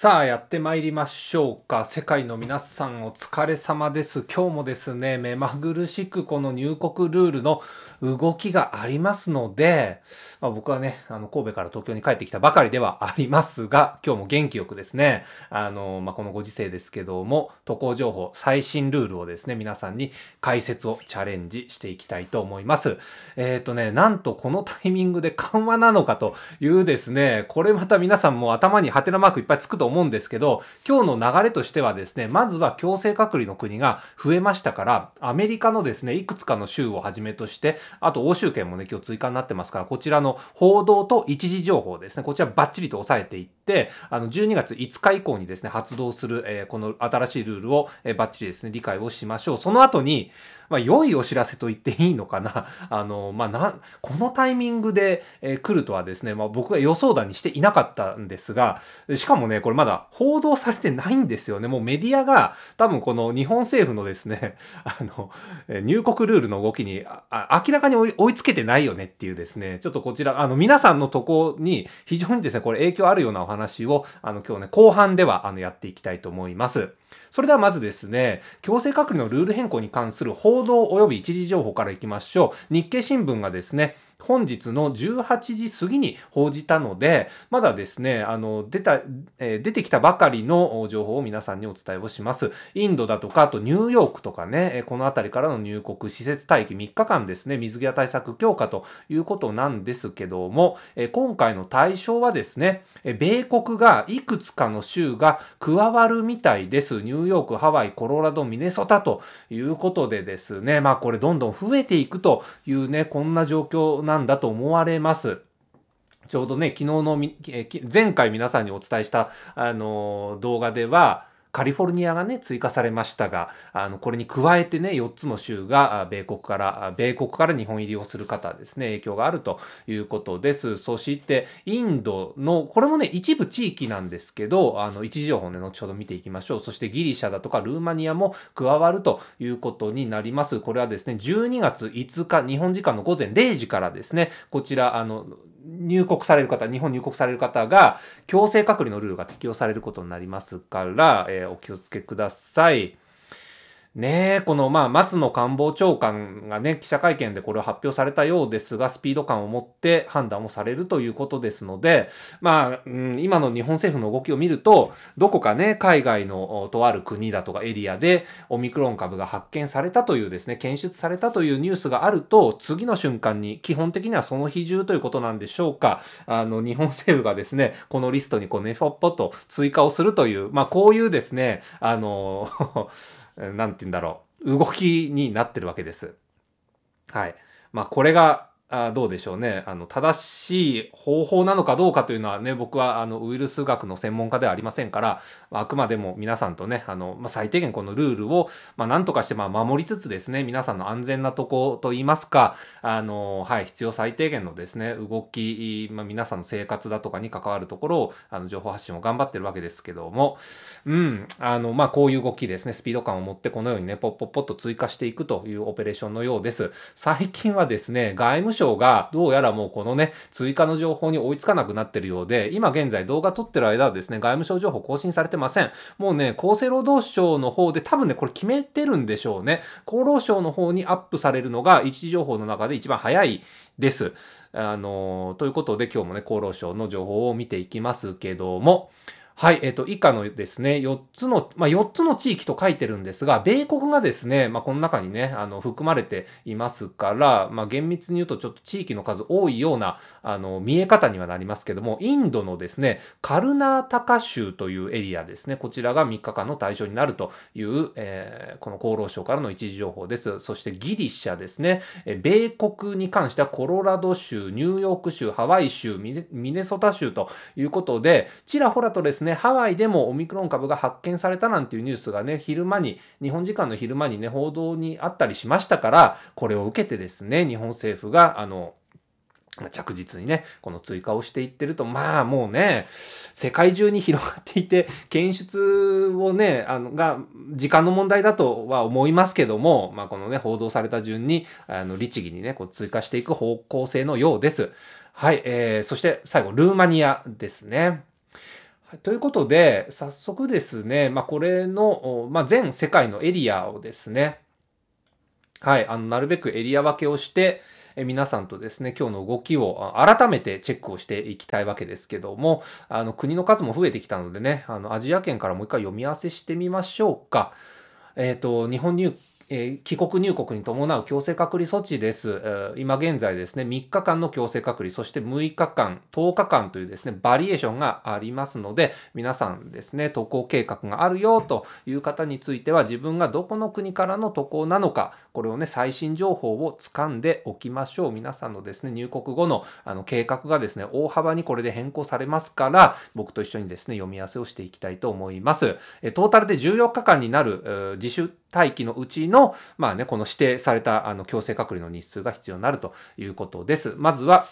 さあやってまいりましょうか世界の皆さんお疲れ様です今日もですね目まぐるしくこの入国ルールの動きがありますので、まあ、僕はねあの神戸から東京に帰ってきたばかりではありますが今日も元気よくですねあの、まあ、このご時世ですけども渡航情報最新ルールをですね皆さんに解説をチャレンジしていきたいと思いますえっ、ー、とねなんとこのタイミングで緩和なのかというですねこれまた皆さんも頭にハテナマークいっぱいつくと思うんですけど、今日の流れとしてはですね、まずは強制隔離の国が増えましたから、アメリカのですね、いくつかの州をはじめとして、あと欧州圏もね、今日追加になってますから、こちらの報道と一時情報ですね、こちらバッチリと押さえていって、、あの、12月5日以降にですね、発動する、えー、この新しいルールを、えー、バッチリですね、理解をしましょう。その後に、まあ、良いお知らせと言っていいのかな。あの、まあ、な、このタイミングで、えー、来るとはですね、まあ、僕が予想だにしていなかったんですが、しかもね、これまだ報道されてないんですよね。もうメディアが、多分この日本政府のですね、あの、え入国ルールの動きに、あ明らかに追いつけてないよねっていうですね、ちょっとこちら、あの、皆さんのとこに非常にですね、これ影響あるようなお話話を、あの、今日ね、後半では、あの、やっていきたいと思います。それではまずですね、強制隔離のルール変更に関する報道及び一時情報からいきましょう。日経新聞がですね、本日の18時過ぎに報じたので、まだですね、あの、出た、えー、出てきたばかりの情報を皆さんにお伝えをします。インドだとか、あとニューヨークとかね、えこの辺りからの入国、施設待機3日間ですね、水際対策強化ということなんですけども、え今回の対象はですね、え米国がいくつかの州が加わるみたいです。ニューヨーク、ハワイ、コロラド、ミネソタということでですね、まあこれどんどん増えていくというね、こんな状況なんだと思われます。ちょうどね、昨日の、前回皆さんにお伝えした、あの動画では、カリフォルニアがね、追加されましたが、あの、これに加えてね、4つの州が、米国から、米国から日本入りをする方ですね、影響があるということです。そして、インドの、これもね、一部地域なんですけど、あの、一時情報ね、後ほど見ていきましょう。そしてギリシャだとかルーマニアも加わるということになります。これはですね、12月5日、日本時間の午前0時からですね、こちら、あの、入国される方、日本入国される方が強制隔離のルールが適用されることになりますから、えー、お気をつけください。ねえ、この、まあ、松野官房長官がね、記者会見でこれを発表されたようですが、スピード感を持って判断をされるということですので、まあ、うん、今の日本政府の動きを見ると、どこかね、海外のとある国だとかエリアで、オミクロン株が発見されたというですね、検出されたというニュースがあると、次の瞬間に、基本的にはその比重ということなんでしょうか、あの、日本政府がですね、このリストにこう、ね、ネフォッポと追加をするという、まあ、こういうですね、あの何て言うんだろう、動きになってるわけです。はい。まあ、これがあどうでしょうねあの正しい方法なのかどうかというのはね僕はあのウイルス学の専門家ではありませんからあくまでも皆さんとねあの、まあ、最低限このルールを、まあ、なんとかしてま守りつつですね皆さんの安全なとこといいますかあの、はい、必要最低限のですね動き、まあ、皆さんの生活だとかに関わるところをあの情報発信を頑張ってるわけですけどもうんあの、まあ、こういう動きですねスピード感を持ってこのようにねポッポッポッと追加していくというオペレーションのようです。最近はですね外務省がどうやらもうこのね、追加の情報に追いつかなくなってるようで、今現在動画撮ってる間はですね、外務省情報更新されてません。もうね、厚生労働省の方で多分ね、これ決めてるんでしょうね。厚労省の方にアップされるのが一時情報の中で一番早いです。あのー、ということで今日もね、厚労省の情報を見ていきますけども、はい、えっ、と、以下のですね、4つの、まあ、4つの地域と書いてるんですが、米国がですね、まあ、この中にね、あの、含まれていますから、まあ、厳密に言うとちょっと地域の数多いような、あの、見え方にはなりますけども、インドのですね、カルナータカ州というエリアですね、こちらが3日間の対象になるという、えー、この厚労省からの一時情報です。そしてギリシャですね、え米国に関してはコロラド州、ニューヨーク州、ハワイ州、ミネソタ州ということで、ちらほらとですね、ね、ハワイでもオミクロン株が発見されたなんていうニュースがね、昼間に、日本時間の昼間にね、報道にあったりしましたから、これを受けてですね、日本政府が、あの、着実にね、この追加をしていってると、まあもうね、世界中に広がっていて、検出をね、あの、が、時間の問題だとは思いますけども、まあこのね、報道された順に、あの、律儀にね、こう追加していく方向性のようです。はい、えー、そして最後、ルーマニアですね。はい、ということで、早速ですね、まあ、これの、まあ、全世界のエリアをですね、はい、あの、なるべくエリア分けをして、え皆さんとですね、今日の動きを改めてチェックをしていきたいわけですけども、あの、国の数も増えてきたのでね、あの、アジア圏からもう一回読み合わせしてみましょうか。えっ、ー、と、日本入えー、帰国入国に伴う強制隔離措置です、えー、今現在ですね、3日間の強制隔離、そして6日間、10日間というですね、バリエーションがありますので、皆さんですね、渡航計画があるよという方については、自分がどこの国からの渡航なのか、これをね、最新情報をつかんでおきましょう。皆さんのですね、入国後のあの計画がですね、大幅にこれで変更されますから、僕と一緒にですね、読み合わせをしていきたいと思います。えトータルで14日間になる、えー、自主待機のうちの、まあね、この指定されたあの強制隔離の日数が必要になるということです。まずは、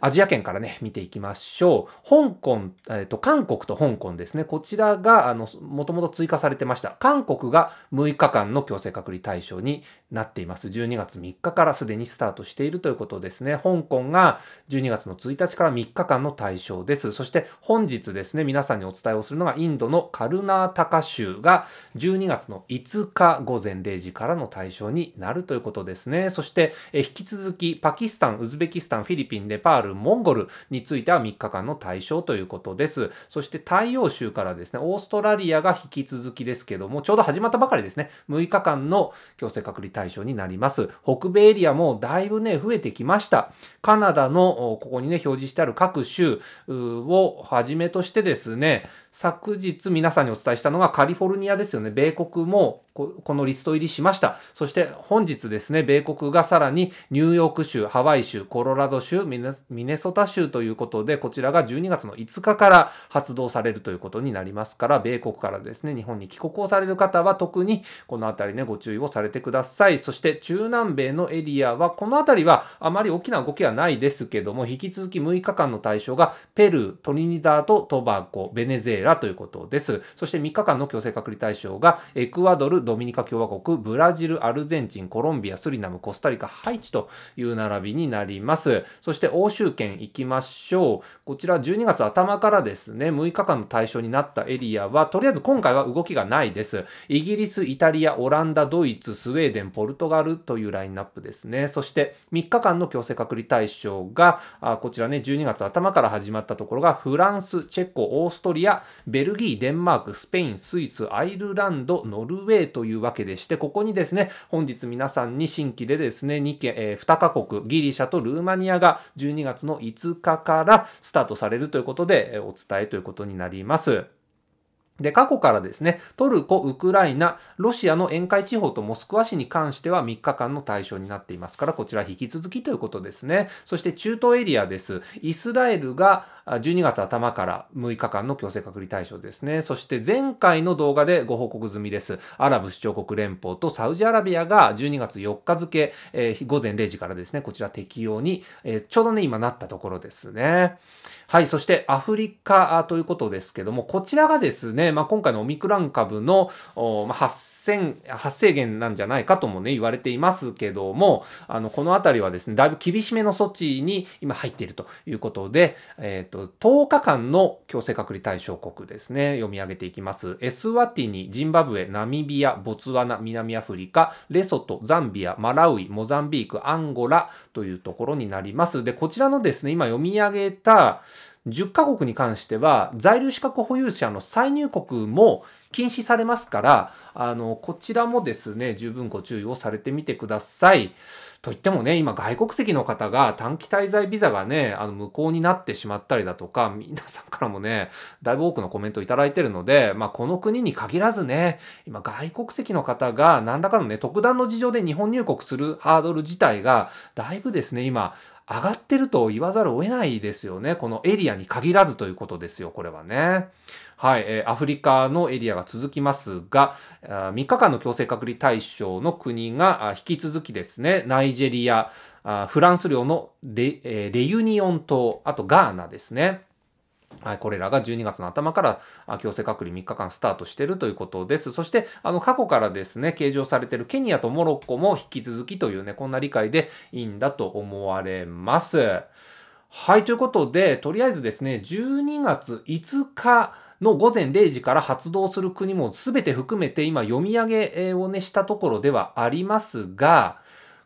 アジア圏からね、見ていきましょう。香港、えっ、と、韓国と香港ですね。こちらが、あの、もともと追加されてました。韓国が6日間の強制隔離対象になっています。12月3日からすでにスタートしているということですね。香港が12月の1日から3日間の対象です。そして本日ですね、皆さんにお伝えをするのがインドのカルナータカ州が12月の5日午前0時からの対象になるということですね。そして、え引き続きパキスタン、ウズベキスタン、フィリピン、ネパール、ール、モンゴルについては3日間の対象ということです。そして太陽州からですね、オーストラリアが引き続きですけども、ちょうど始まったばかりですね、6日間の強制隔離対象になります。北米エリアもだいぶね、増えてきました。カナダの、ここにね、表示してある各州をはじめとしてですね、昨日皆さんにお伝えしたのがカリフォルニアですよね。米国もこのリスト入りしました。そして本日ですね、米国がさらにニューヨーク州、ハワイ州、コロラド州、ミネソタ州ということで、こちらが12月の5日から発動されるということになりますから、米国からですね、日本に帰国をされる方は特にこのあたりね、ご注意をされてください。そして中南米のエリアは、このあたりはあまり大きな動きはないですけども、引き続き6日間の対象がペルー、トリニダート、トバコ、ベネズエラということです。そして3日間の強制隔離対象がエクアドル、ドミニカ共和国、ブラジル、アルゼンチン、コロンビア、スリナム、コスタリカ、ハイチという並びになります。そして欧州圏行きましょう。こちら12月頭からですね、6日間の対象になったエリアは、とりあえず今回は動きがないです。イギリス、イタリア、オランダ、ドイツ、スウェーデン、ポルトガルというラインナップですね。そして3日間の強制隔離対象が、あこちらね、12月頭から始まったところが、フランス、チェコ、オーストリア、ベルギー、デンマーク、スペイン、スイス、アイルランド、ノルウェーとというわけでして、ここにですね、本日皆さんに新規でですね、2件、えー、2カ国、ギリシャとルーマニアが12月の5日からスタートされるということで、お伝えということになります。で、過去からですね、トルコ、ウクライナ、ロシアの沿海地方とモスクワ市に関しては3日間の対象になっていますから、こちら引き続きということですね。そして中東エリアです。イスラエルが12月頭から6日間の強制隔離対象ですね。そして前回の動画でご報告済みです。アラブ首長国連邦とサウジアラビアが12月4日付、えー、午前0時からですね、こちら適用に、えー、ちょうどね、今なったところですね。はい、そしてアフリカということですけども、こちらがですね、ね、まあ、今回のオミクロン株の、まあ、発生、発生源なんじゃないかともね、言われていますけども、あの、この辺りはですね、だいぶ厳しめの措置に今入っているということで、えっ、ー、と、10日間の強制隔離対象国ですね、読み上げていきます。エスワティニ、ジンバブエ、ナミビア、ボツワナ、南アフリカ、レソト、ザンビア、マラウイ、モザンビーク、アンゴラというところになります。で、こちらのですね、今読み上げた、10カ国に関しては在留資格保有者の再入国も禁止されますからあのこちらもですね十分ご注意をされてみてください。といってもね今外国籍の方が短期滞在ビザがねあの無効になってしまったりだとか皆さんからもねだいぶ多くのコメントを頂いてるので、まあ、この国に限らずね今外国籍の方が何らかのね特段の事情で日本入国するハードル自体がだいぶですね今上がってると言わざるを得ないですよね。このエリアに限らずということですよ、これはね。はい、えー、アフリカのエリアが続きますが、3日間の強制隔離対象の国が引き続きですね、ナイジェリア、フランス領のレ,、えレユニオン島、あとガーナですね。はい、これらが12月の頭から強制隔離3日間スタートしているということです。そして、あの、過去からですね、計上されているケニアとモロッコも引き続きというね、こんな理解でいいんだと思われます。はい、ということで、とりあえずですね、12月5日、の午前0時から発動する国も全て含めて今読み上げをねしたところではありますが、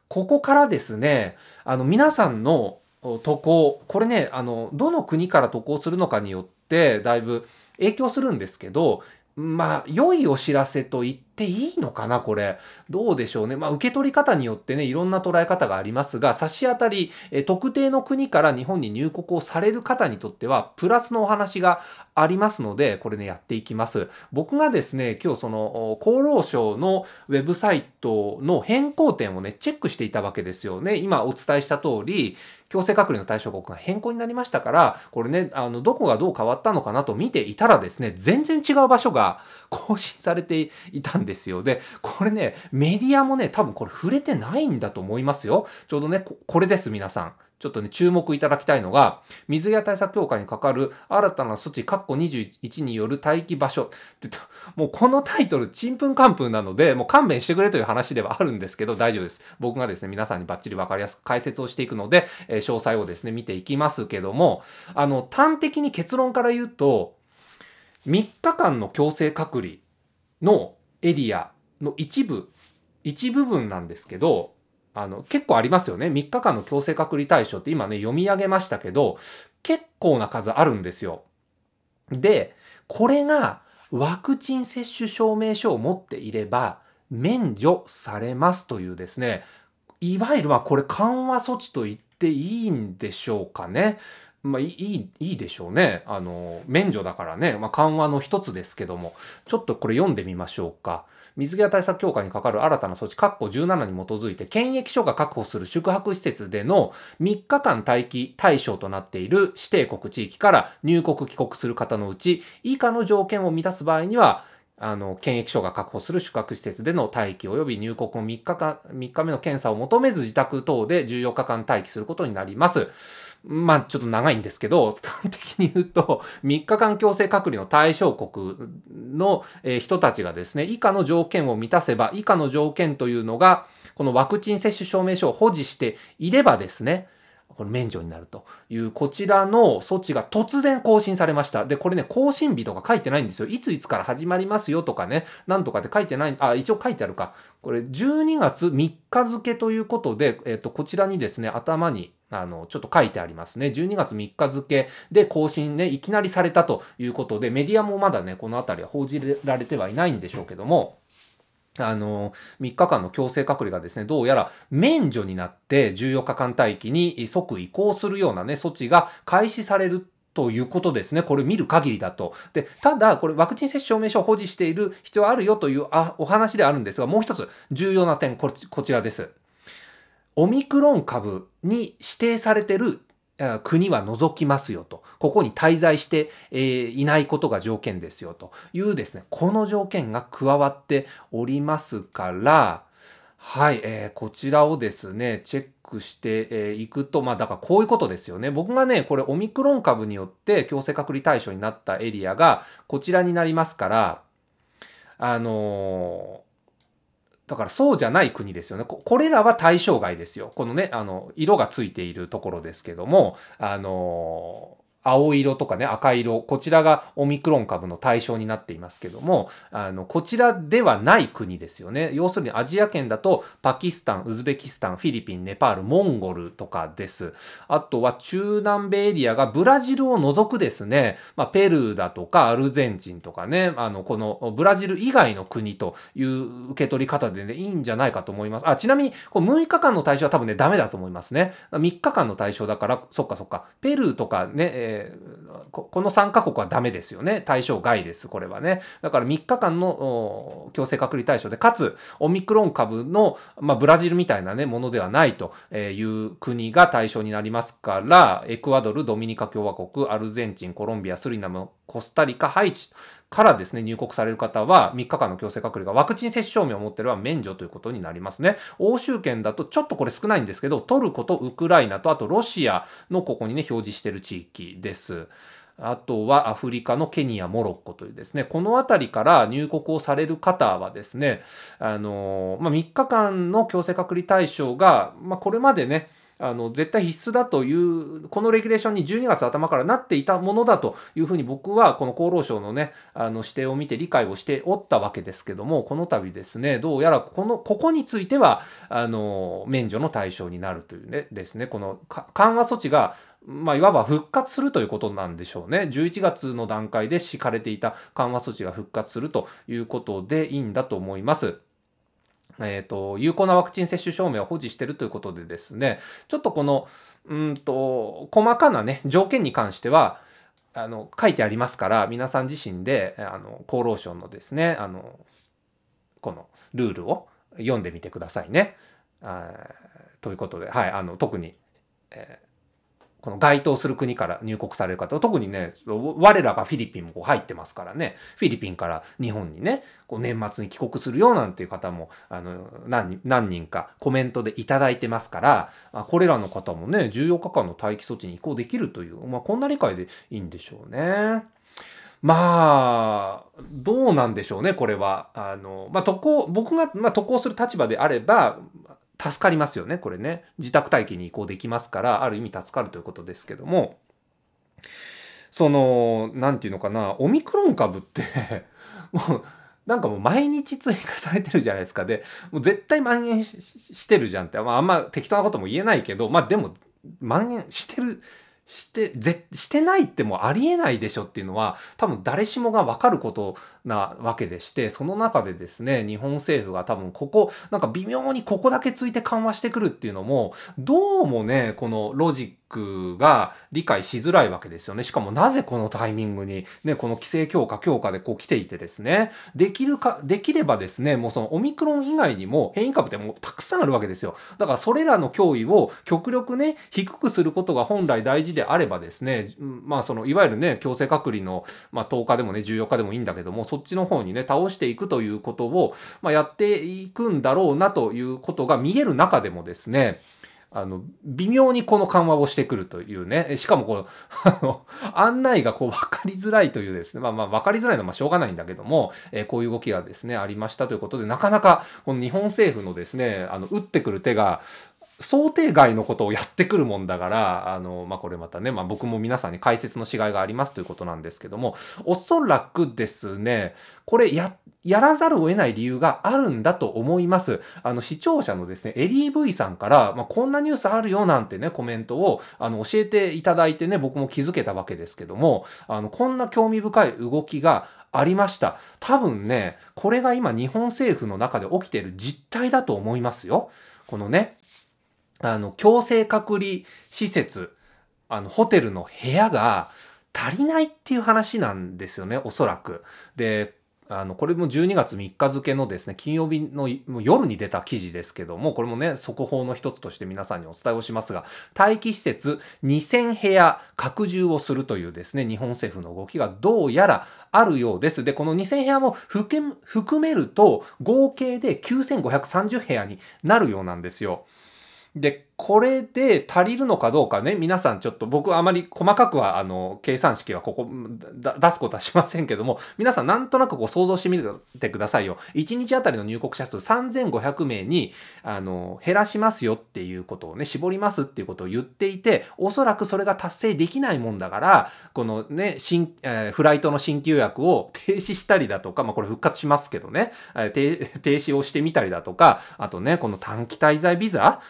ここからですね、あの皆さんの渡航これねあのどの国から渡航するのかによってだいぶ影響するんですけどまあ良いお知らせといってっていいのかなこれ。どうでしょうね。まあ、受け取り方によってね、いろんな捉え方がありますが、差し当たり、え特定の国から日本に入国をされる方にとっては、プラスのお話がありますので、これね、やっていきます。僕がですね、今日その、厚労省のウェブサイトの変更点をね、チェックしていたわけですよね。今お伝えした通り、強制隔離の対象国が変更になりましたから、これね、あの、どこがどう変わったのかなと見ていたらですね、全然違う場所が更新されていたんんですよ。で、これね、メディアもね、多分これ触れてないんだと思いますよ。ちょうどね、これです、皆さん。ちょっとね、注目いただきたいのが、水際対策協会にかかる新たな措置、括弧21による待機場所。ってもうこのタイトル、ちんぷんかんぷんなので、もう勘弁してくれという話ではあるんですけど、大丈夫です。僕がですね、皆さんにバッチリわかりやすく解説をしていくので、え詳細をですね、見ていきますけども、あの、端的に結論から言うと、3日間の強制隔離のエリアの一部、一部分なんですけど、あの、結構ありますよね。3日間の強制隔離対象って今ね、読み上げましたけど、結構な数あるんですよ。で、これがワクチン接種証明書を持っていれば免除されますというですね、いわゆるはこれ緩和措置と言っていいんでしょうかね。まあ、いいいいでしょうねあの免除だからね、まあ、緩和の一つですけどもちょっとこれ読んでみましょうか。水際対策強化に係る新たな措置、括弧17に基づいて、検疫所が確保する宿泊施設での3日間待機対象となっている指定国地域から入国帰国する方のうち、以下の条件を満たす場合には、あの、検疫所が確保する宿泊施設での待機及び入国を3日間、3日目の検査を求めず自宅等で14日間待機することになります。まあちょっと長いんですけど、端的に言うと、3日間強制隔離の対象国の人たちがですね、以下の条件を満たせば、以下の条件というのが、このワクチン接種証明書を保持していればですね、これ免除になるという、こちらの措置が突然更新されました。で、これね、更新日とか書いてないんですよ。いついつから始まりますよとかね、なんとかって書いてない、あ、一応書いてあるか。これ、12月3日付ということで、えっ、ー、と、こちらにですね、頭にあの、ちょっと書いてありますね。12月3日付で更新ね、いきなりされたということで、メディアもまだね、このあたりは報じられてはいないんでしょうけども、あの、3日間の強制隔離がですね、どうやら免除になって14日間待機に即移行するようなね、措置が開始されるということですね。これ見る限りだと。で、ただ、これワクチン接種証明書を保持している必要あるよというあお話であるんですが、もう一つ重要な点こちらです。オミクロン株に指定されている国は除きますよと、ここに滞在して、えー、いないことが条件ですよというですね、この条件が加わっておりますから、はい、えー、こちらをですね、チェックしていくと、まあだからこういうことですよね。僕がね、これオミクロン株によって強制隔離対象になったエリアがこちらになりますから、あのーだからそうじゃない国ですよね。これらは対象外ですよ。このね、あの、色がついているところですけども、あの青色とかね赤色こちらがオミクロン株の対象になっていますけどもあのこちらではない国ですよね要するにアジア圏だとパキスタンウズベキスタンフィリピンネパールモンゴルとかですあとは中南米エリアがブラジルを除くですね、まあ、ペルーだとかアルゼンチンとかねあのこのブラジル以外の国という受け取り方でねいいんじゃないかと思いますあちなみにこ6日間の対象は多分ねダメだと思いますね3日間の対象だからそっかそっかペルーとかね、えーえこの3カ国はダメですよね。対象外です、これはね。だから3日間の強制隔離対象で、かつオミクロン株の、まあ、ブラジルみたいな、ね、ものではないという国が対象になりますから、エクアドル、ドミニカ共和国、アルゼンチン、コロンビア、スリナム、コスタリカ、ハイチからですね、入国される方は3日間の強制隔離がワクチン接種証明を持ってれば免除ということになりますね。欧州圏だとちょっとこれ少ないんですけど、トルコとウクライナとあとロシアのここにね、表示している地域です。あとはアフリカのケニア、モロッコというですね、この辺りから入国をされる方はですね、あのまあ、3日間の強制隔離対象が、まあ、これまでね、あの絶対必須だというこのレギュレーションに12月頭からなっていたものだというふうに僕はこの厚労省のねあの指定を見て理解をしておったわけですけどもこの度ですねどうやらこのここについてはあの免除の対象になるというねですねこの緩和措置がまあ、いわば復活するということなんでしょうね。11月の段階で敷かれていた緩和措置が復活するということでいいんだと思います。えー、と、有効なワクチン接種証明を保持しているということでですね、ちょっとこの、うんと、細かなね、条件に関しては、あの、書いてありますから、皆さん自身で、あの、厚労省のですね、あの、このルールを読んでみてくださいね。あということで、はい、あの、特に、えーこの該当する国から入国される方、特にね、我らがフィリピンもこう入ってますからね、フィリピンから日本にね、こう年末に帰国するよなんていう方も、あの、何人かコメントでいただいてますから、これらの方もね、14日間の待機措置に移行できるという、まあ、こんな理解でいいんでしょうね。まあ、どうなんでしょうね、これは。あの、まあ、渡航、僕が、まあ、渡航する立場であれば、助かりますよね、これね。自宅待機に移行できますから、ある意味助かるということですけども、その、何て言うのかな、オミクロン株って もう、なんかもう毎日追加されてるじゃないですか。で、もう絶対蔓延してるじゃんって、まあ、あんま適当なことも言えないけど、まあでも、蔓延してるしてぜしてないってもありえないでしょっていうのは多分誰しもがわかることなわけでしてその中でですね日本政府が多分ここなんか微妙にここだけついて緩和してくるっていうのもどうもねこのロジックックが理解しづらいわけですよね。しかもなぜこのタイミングに、ね、この規制強化強化でこう来ていてですね、できるか、できればですね、もうそのオミクロン以外にも変異株ってもうたくさんあるわけですよ。だからそれらの脅威を極力ね、低くすることが本来大事であればですね、まあその、いわゆるね、強制隔離の、まあ、10日でもね、14日でもいいんだけども、そっちの方にね、倒していくということを、まあ、やっていくんだろうなということが見える中でもですね、あの、微妙にこの緩和をしてくるというね、しかもこの、あの、案内がこう分かりづらいというですね、まあまあ分かりづらいのはましょうがないんだけども、えー、こういう動きがですね、ありましたということで、なかなかこの日本政府のですね、あの、打ってくる手が、想定外のことをやってくるもんだから、あの、まあ、これまたね、まあ、僕も皆さんに解説のしがいがありますということなんですけども、おそらくですね、これや、やらざるを得ない理由があるんだと思います。あの、視聴者のですね、エリー・ブさんから、まあ、こんなニュースあるよなんてね、コメントを、あの、教えていただいてね、僕も気づけたわけですけども、あの、こんな興味深い動きがありました。多分ね、これが今日本政府の中で起きている実態だと思いますよ。このね、あの、強制隔離施設、あの、ホテルの部屋が足りないっていう話なんですよね、おそらく。で、あの、これも12月3日付のですね、金曜日の夜に出た記事ですけども、これもね、速報の一つとして皆さんにお伝えをしますが、待機施設2000部屋拡充をするというですね、日本政府の動きがどうやらあるようです。で、この2000部屋も含めると、合計で9530部屋になるようなんですよ。で、これで足りるのかどうかね、皆さんちょっと僕あまり細かくはあの計算式はここ出すことはしませんけども、皆さんなんとなくこう想像してみてくださいよ。1日あたりの入国者数3500名にあの減らしますよっていうことをね、絞りますっていうことを言っていて、おそらくそれが達成できないもんだから、このね、新えー、フライトの新規予約を停止したりだとか、まあこれ復活しますけどね、えー、停止をしてみたりだとか、あとね、この短期滞在ビザ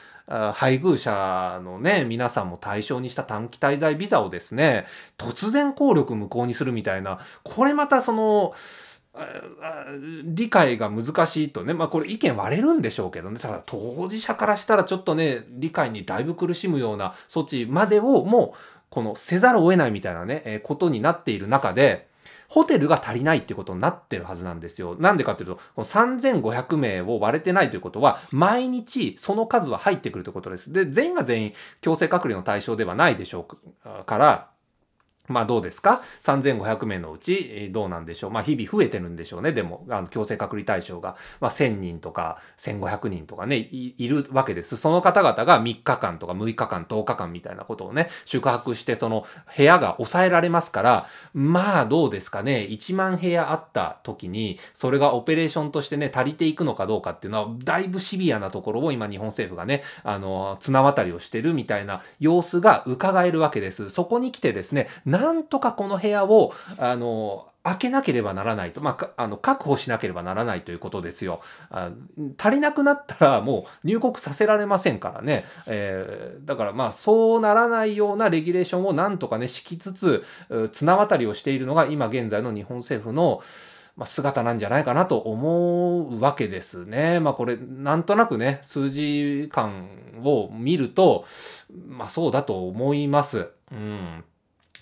配偶者のね、皆さんも対象にした短期滞在ビザをですね、突然効力無効にするみたいな、これまたその、理解が難しいとね、まあこれ意見割れるんでしょうけどね、ただ当事者からしたらちょっとね、理解にだいぶ苦しむような措置までをもう、このせざるを得ないみたいなね、えことになっている中で、ホテルが足りないってことになってるはずなんですよ。なんでかっていうと、この3500名を割れてないということは、毎日その数は入ってくるということです。で、全員が全員強制隔離の対象ではないでしょうから、まあどうですか ?3500 名のうちどうなんでしょうまあ日々増えてるんでしょうね。でも、あの強制隔離対象が、まあ1000人とか1500人とかねい、いるわけです。その方々が3日間とか6日間、10日間みたいなことをね、宿泊してその部屋が抑えられますから、まあどうですかね。1万部屋あった時に、それがオペレーションとしてね、足りていくのかどうかっていうのは、だいぶシビアなところを今日本政府がね、あの、綱渡りをしてるみたいな様子が伺えるわけです。そこに来てですね、なんとかこの部屋を、あの、開けなければならないと、まあ、あの確保しなければならないということですよあ。足りなくなったらもう入国させられませんからね。えー、だからまあそうならないようなレギュレーションをなんとかね敷きつつ綱渡りをしているのが今現在の日本政府のま姿なんじゃないかなと思うわけですね。まあこれなんとなくね数字感を見るとまあそうだと思います。うん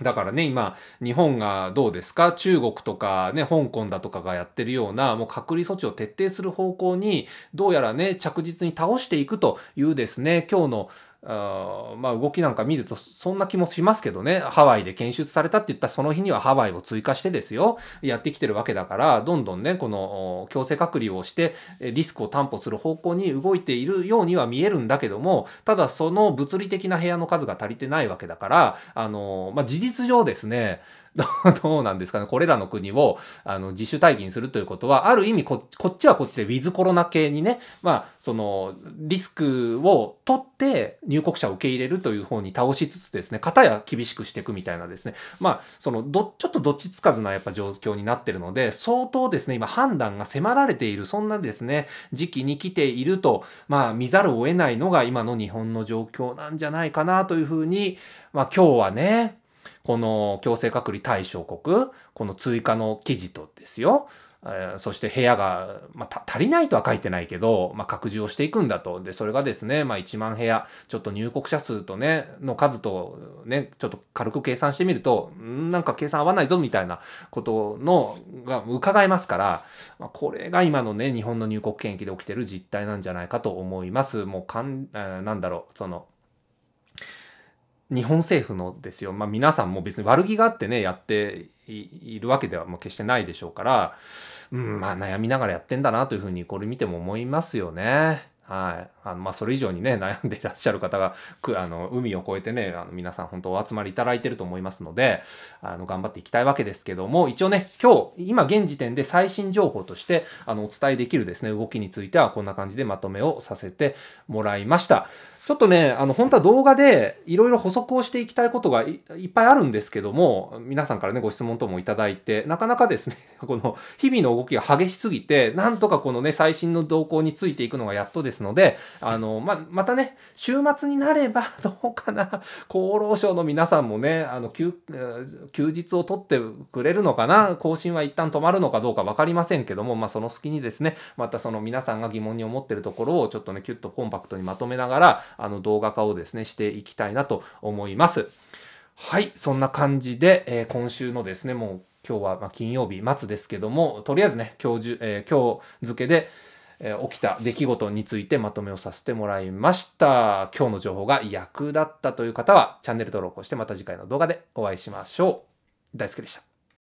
だからね、今、日本がどうですか中国とかね、香港だとかがやってるような、もう隔離措置を徹底する方向に、どうやらね、着実に倒していくというですね、今日のあまあ、動きなんか見るとそんな気もしますけどねハワイで検出されたって言ったその日にはハワイを追加してですよやってきてるわけだからどんどんねこの強制隔離をしてリスクを担保する方向に動いているようには見えるんだけどもただその物理的な部屋の数が足りてないわけだからあの、まあ、事実上ですね どうなんですかね、これらの国をあの自主退勤するということは、ある意味こ、こっちはこっちでウィズコロナ系にね、まあ、そのリスクを取って入国者を受け入れるという方に倒しつつですね、片や厳しくしていくみたいなですね、まあ、そのど、ちょっとどっちつかずなやっぱ状況になってるので、相当ですね、今判断が迫られている、そんなですね、時期に来ていると、まあ、見ざるを得ないのが今の日本の状況なんじゃないかなというふうに、まあ、今日はね、この強制隔離対象国、この追加の記事とですよ、えー、そして部屋が、まあ、足りないとは書いてないけど、まあ、拡充をしていくんだと。で、それがですね、まあ、1万部屋、ちょっと入国者数とね、の数とね、ちょっと軽く計算してみると、んなんか計算合わないぞみたいなことの、が伺えますから、まあ、これが今のね、日本の入国検疫で起きてる実態なんじゃないかと思います。もうかん、えー、なんだろう、その、日本政府のですよ、まあ、皆さんも別に悪気があってねやっているわけではもう決してないでしょうから、うん、まあ悩みながらやってんだなというふうにこれ見ても思いますよね。はい。あの、まあ、それ以上にね、悩んでいらっしゃる方が、く、あの、海を越えてね、あの、皆さん本当お集まりいただいてると思いますので、あの、頑張っていきたいわけですけども、一応ね、今日、今現時点で最新情報として、あの、お伝えできるですね、動きについては、こんな感じでまとめをさせてもらいました。ちょっとね、あの、本当は動画でいろいろ補足をしていきたいことがいっぱいあるんですけども、皆さんからね、ご質問ともいただいて、なかなかですね、この日々の動きが激しすぎて、なんとかこのね、最新の動向についていくのがやっとですので、あの、ま、またね、週末になれば どうかな、厚労省の皆さんもね、あの、休、休日を取ってくれるのかな、更新は一旦止まるのかどうかわかりませんけども、まあ、その隙にですね、またその皆さんが疑問に思っているところをちょっとね、キュッとコンパクトにまとめながら、あの動画化をですね、していきたいなと思います。はい、そんな感じで、えー、今週のですね、もう今日はま金曜日末ですけども、とりあえずね、今日じえー、今日付で、えー、起きた出来事についてまとめをさせてもらいました。今日の情報が役立ったという方は、チャンネル登録をしてまた次回の動画でお会いしましょう。大きでした。